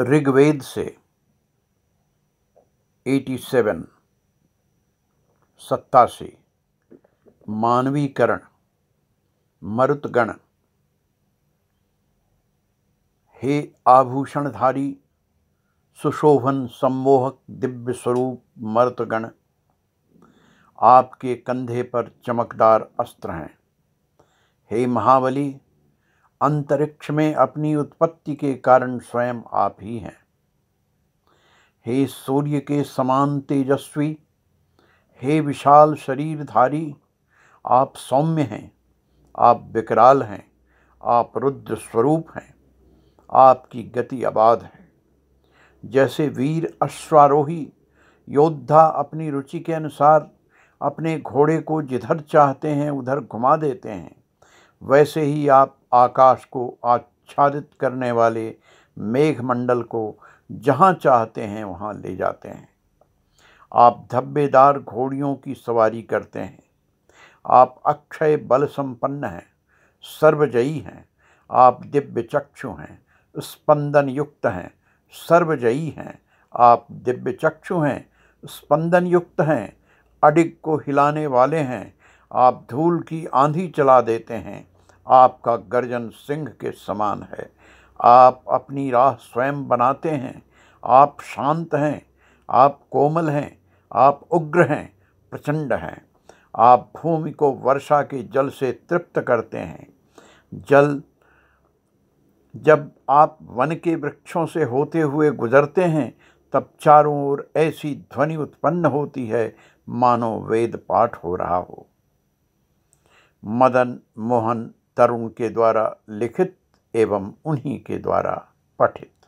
ऋग्वेद से 87 सत्तासी मानवीकरण मरुतगण हे आभूषणधारी सुशोभन सम्मोहक दिव्य स्वरूप मरुतगण आपके कंधे पर चमकदार अस्त्र हैं हे महाबली अंतरिक्ष में अपनी उत्पत्ति के कारण स्वयं आप ही हैं हे सूर्य के समान तेजस्वी हे विशाल शरीरधारी आप सौम्य हैं आप विकराल हैं आप रुद्र स्वरूप हैं आपकी गति अबाध है जैसे वीर अश्वारोही योद्धा अपनी रुचि के अनुसार अपने घोड़े को जिधर चाहते हैं उधर घुमा देते हैं वैसे ही आप आकाश को आच्छादित करने वाले मेघमंडल को जहाँ चाहते हैं वहाँ ले जाते हैं आप धब्बेदार घोड़ियों की सवारी करते हैं आप अक्षय बल संपन्न हैं सर्वजयी हैं आप दिव्य चक्षु हैं स्पंदन युक्त हैं सर्वजयी हैं आप दिव्य चक्षु हैं स्पंदन युक्त हैं अडिग को हिलाने वाले हैं आप धूल की आंधी चला देते हैं आपका गर्जन सिंह के समान है आप अपनी राह स्वयं बनाते हैं आप शांत हैं आप कोमल हैं आप उग्र हैं प्रचंड हैं आप भूमि को वर्षा के जल से तृप्त करते हैं जल जब आप वन के वृक्षों से होते हुए गुजरते हैं तब चारों ओर ऐसी ध्वनि उत्पन्न होती है मानो वेद पाठ हो रहा हो मदन मोहन तरुण के द्वारा लिखित एवं उन्हीं के द्वारा पठित